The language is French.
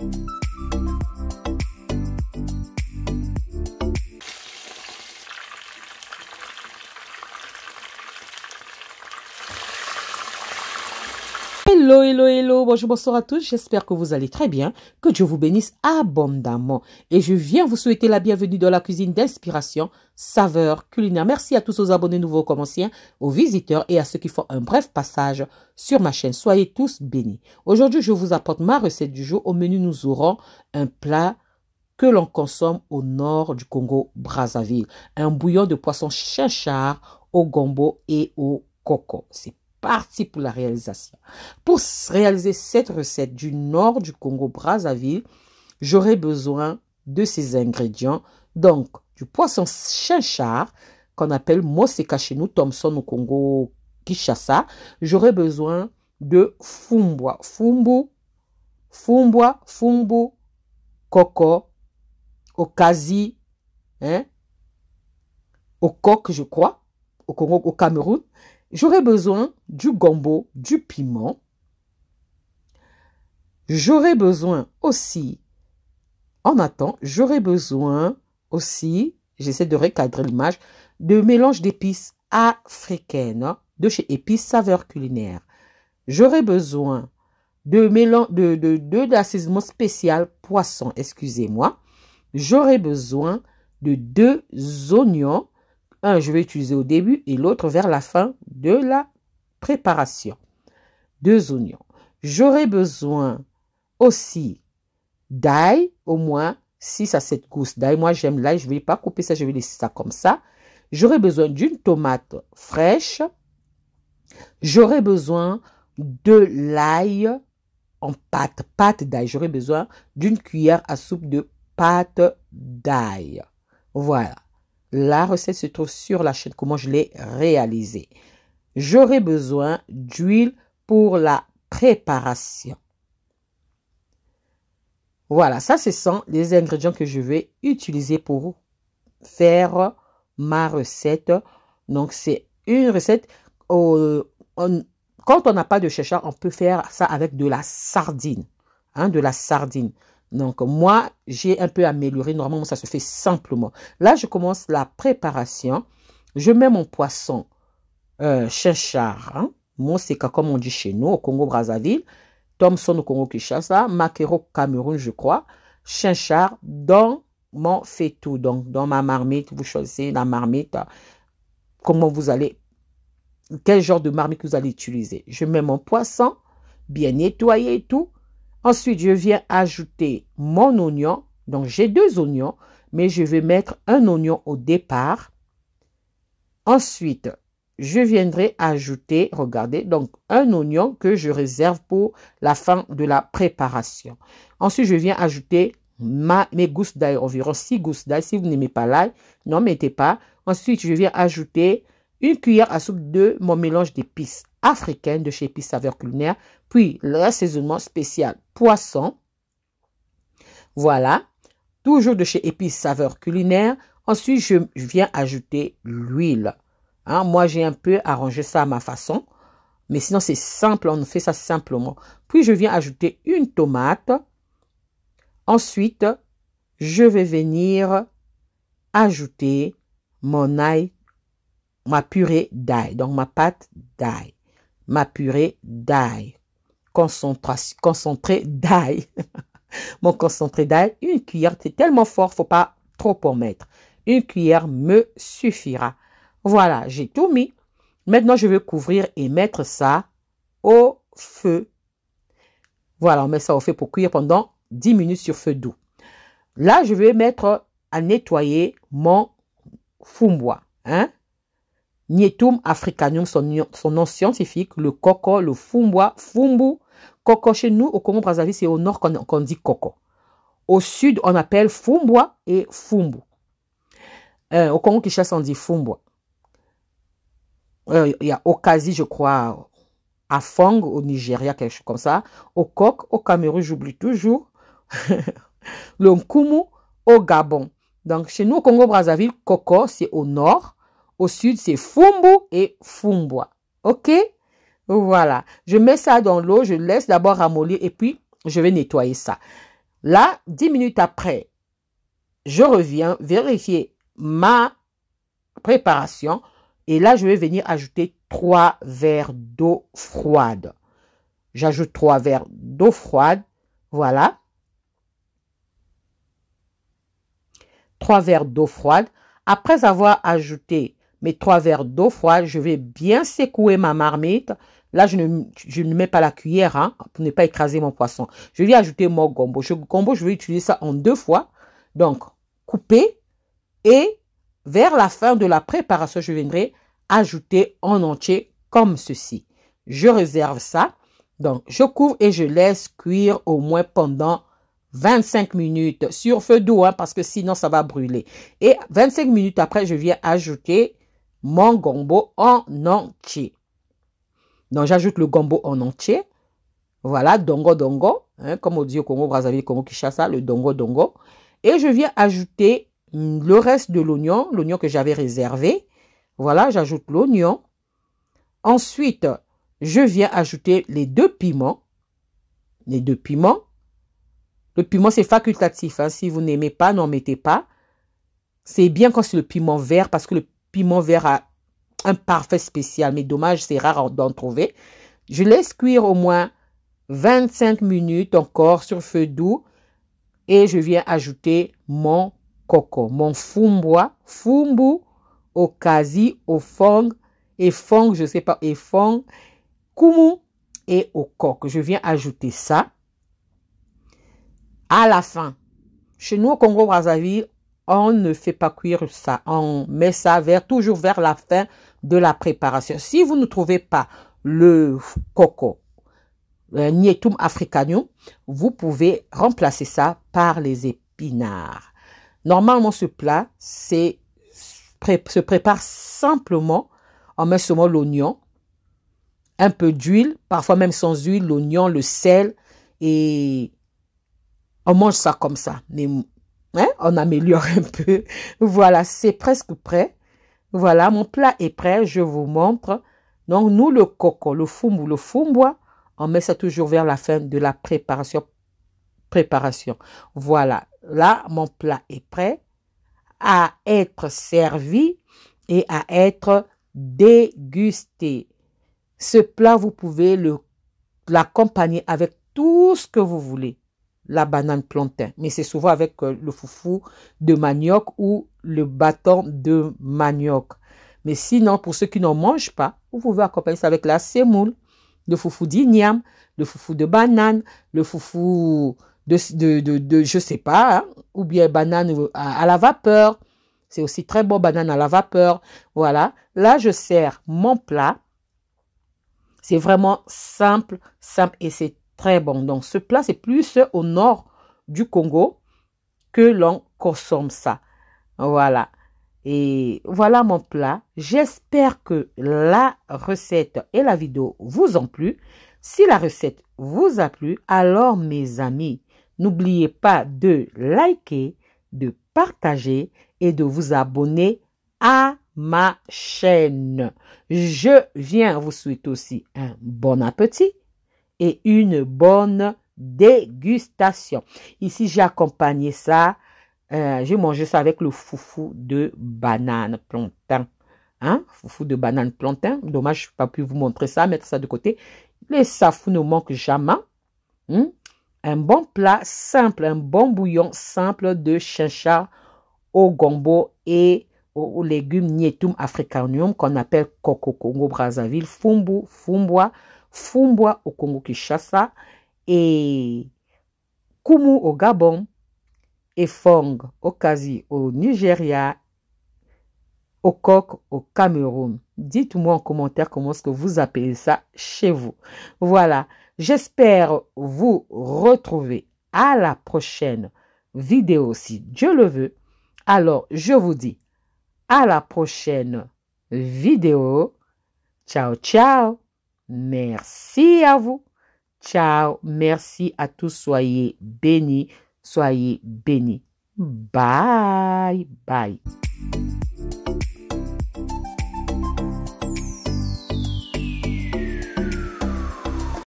Música Hello, hello, hello, bonjour, bonsoir à tous, j'espère que vous allez très bien, que Dieu vous bénisse abondamment. Et je viens vous souhaiter la bienvenue dans la cuisine d'inspiration, saveur, culinaire. Merci à tous aux abonnés nouveaux, comme anciens, aux visiteurs et à ceux qui font un bref passage sur ma chaîne. Soyez tous bénis. Aujourd'hui, je vous apporte ma recette du jour. Au menu, nous aurons un plat que l'on consomme au nord du Congo-Brazzaville. Un bouillon de poisson chinchard au gombo et au coco. C'est parti pour la réalisation. Pour réaliser cette recette du nord du Congo Brazzaville, j'aurai besoin de ces ingrédients. Donc, du poisson chinchard, qu'on appelle moseka chez nous, Thompson au Congo Kishasa. j'aurai besoin de fumbwa, fumbu, fumbwa, fumbu, coco, okazi, hein, au coq, je crois, au Congo, au Cameroun. J'aurai besoin du gombo, du piment. J'aurai besoin aussi, en attendant, j'aurai besoin aussi, j'essaie de recadrer l'image, de mélange d'épices africaines hein, de chez Épices Saveurs Culinaires. J'aurai besoin de mélange de, de, de spécial poisson, excusez-moi. J'aurai besoin de deux oignons un, je vais utiliser au début et l'autre vers la fin de la préparation. Deux oignons. J'aurai besoin aussi d'ail, au moins 6 à 7 gousses d'ail. Moi, j'aime l'ail, je ne vais pas couper ça, je vais laisser ça comme ça. J'aurai besoin d'une tomate fraîche. J'aurai besoin de l'ail en pâte, pâte d'ail. J'aurai besoin d'une cuillère à soupe de pâte d'ail. Voilà. La recette se trouve sur la chaîne, comment je l'ai réalisée. J'aurai besoin d'huile pour la préparation. Voilà, ça ce sont les ingrédients que je vais utiliser pour faire ma recette. Donc c'est une recette, euh, quand on n'a pas de chercheur, on peut faire ça avec de la sardine. Hein, de la sardine. Donc, moi, j'ai un peu amélioré. Normalement, ça se fait simplement. Là, je commence la préparation. Je mets mon poisson euh, chinchard. Hein. Mon comme on dit chez nous, au Congo-Brazzaville. Thomson au congo Kishasa. Makero Cameroun, je crois. Chinchard dans mon faitout. Donc, dans ma marmite, vous choisissez la marmite. Euh, comment vous allez... Quel genre de marmite vous allez utiliser. Je mets mon poisson bien nettoyé et tout. Ensuite, je viens ajouter mon oignon. Donc, j'ai deux oignons, mais je vais mettre un oignon au départ. Ensuite, je viendrai ajouter, regardez, donc un oignon que je réserve pour la fin de la préparation. Ensuite, je viens ajouter ma, mes gousses d'ail, environ six gousses d'ail. Si vous n'aimez pas l'ail, n'en mettez pas. Ensuite, je viens ajouter une cuillère à soupe de mon mélange d'épices africaine de chez Épices Saveurs Culinaires, puis le spécial poisson. Voilà, toujours de chez Épices Saveurs Culinaires. Ensuite, je viens ajouter l'huile. Hein, moi, j'ai un peu arrangé ça à ma façon, mais sinon c'est simple, on fait ça simplement. Puis, je viens ajouter une tomate. Ensuite, je vais venir ajouter mon ail, ma purée d'ail, donc ma pâte d'ail ma purée d'ail. Concentré d'ail. Mon concentré d'ail, une cuillère, c'est tellement fort, faut pas trop en mettre. Une cuillère me suffira. Voilà, j'ai tout mis. Maintenant, je vais couvrir et mettre ça au feu. Voilà, on met ça au feu pour cuire pendant 10 minutes sur feu doux. Là, je vais mettre à nettoyer mon foumois. Hein? Nietum africanium, son, nom scientifique, le coco, le fumbo fumbu. Coco chez nous, au Congo-Brazzaville, c'est au nord qu'on dit coco. Au sud, on appelle fumbois et fumbu. Euh, au congo Kishas, on dit fumbois euh, Il y a Okazi, je crois, à Fong, au Nigeria, quelque chose comme ça. Au Coq, au Cameroun, j'oublie toujours. le Nkumu, au Gabon. Donc, chez nous, au Congo-Brazzaville, coco, c'est au nord. Au sud, c'est Fumbu et Fumbwa. OK? Voilà. Je mets ça dans l'eau, je laisse d'abord ramollir et puis je vais nettoyer ça. Là, dix minutes après, je reviens vérifier ma préparation et là, je vais venir ajouter trois verres d'eau froide. J'ajoute trois verres d'eau froide. Voilà. trois verres d'eau froide. Après avoir ajouté mes trois verres d'eau froide, je vais bien secouer ma marmite. Là, je ne, mets pas la cuillère hein, pour ne pas écraser mon poisson. Je vais ajouter mon gombo. Je, gombo, je vais utiliser ça en deux fois. Donc, couper et vers la fin de la préparation, je viendrai ajouter en entier comme ceci. Je réserve ça. Donc, je couvre et je laisse cuire au moins pendant 25 minutes sur feu doux, hein, parce que sinon ça va brûler. Et 25 minutes après, je viens ajouter mon gombo en entier. Donc, j'ajoute le gombo en entier. Voilà, dongo dongo, hein, comme on dit au Congo, Brazzaville, Congo, ça, le dongo dongo. Et je viens ajouter le reste de l'oignon, l'oignon que j'avais réservé. Voilà, j'ajoute l'oignon. Ensuite, je viens ajouter les deux piments. Les deux piments. Le piment, c'est facultatif. Hein. Si vous n'aimez pas, n'en mettez pas. C'est bien quand c'est le piment vert parce que le piment vert a un parfait spécial, mais dommage, c'est rare d'en trouver. Je laisse cuire au moins 25 minutes encore sur feu doux et je viens ajouter mon coco, mon fumbwa, fumbu, au ofong, et fong, je sais pas, et fong, kumu et au coq. Je viens ajouter ça à la fin. Chez nous au Congo-Brazzaville, on ne fait pas cuire ça, on met ça toujours vers la fin de la préparation. Si vous ne trouvez pas le coco, le euh, nietum africanum, vous pouvez remplacer ça par les épinards. Normalement, ce plat se prépare simplement, en met seulement l'oignon, un peu d'huile, parfois même sans huile, l'oignon, le sel, et on mange ça comme ça. Hein, on améliore un peu. Voilà, c'est presque prêt. Voilà, mon plat est prêt. Je vous montre. Donc, nous, le coco, le fumbo, le fumbo, on met ça toujours vers la fin de la préparation. Préparation. Voilà, là, mon plat est prêt à être servi et à être dégusté. Ce plat, vous pouvez l'accompagner avec tout ce que vous voulez la banane plantain. Mais c'est souvent avec euh, le foufou de manioc ou le bâton de manioc. Mais sinon, pour ceux qui n'en mangent pas, vous pouvez accompagner ça avec la semoule, le foufou d'igname, le foufou de banane, le foufou de, de, de, je sais pas, hein, ou bien banane à, à la vapeur. C'est aussi très bon banane à la vapeur. Voilà. Là, je sers mon plat. C'est vraiment simple, simple et c'est très bon. Donc ce plat, c'est plus au nord du Congo que l'on consomme ça. Voilà. Et voilà mon plat. J'espère que la recette et la vidéo vous ont plu. Si la recette vous a plu, alors mes amis, n'oubliez pas de liker, de partager et de vous abonner à ma chaîne. Je viens vous souhaiter aussi un bon appétit et une bonne dégustation. Ici, j'ai accompagné ça. Euh, j'ai mangé ça avec le foufou de banane plantain. Hein? Foufou de banane plantain. Dommage, je n'ai pas pu vous montrer ça, mettre ça de côté. Les safou ne manque jamais. Hein. Un bon plat simple, un bon bouillon simple de chincha au gombo et aux, légumes Nietum africanium qu'on appelle Coco Congo Brazzaville, Fumbu, fumboa Fumbwa au Congo-Kinshasa et Kumu au Gabon et Fong au Kazi au Nigeria, au Coq au Cameroun. Dites-moi en commentaire comment est-ce que vous appelez ça chez vous. Voilà, j'espère vous retrouver à la prochaine vidéo si Dieu le veut. Alors, je vous dis à la prochaine vidéo. Ciao, ciao Merci à vous. Ciao. Merci à tous. Soyez bénis. Soyez bénis. Bye. Bye.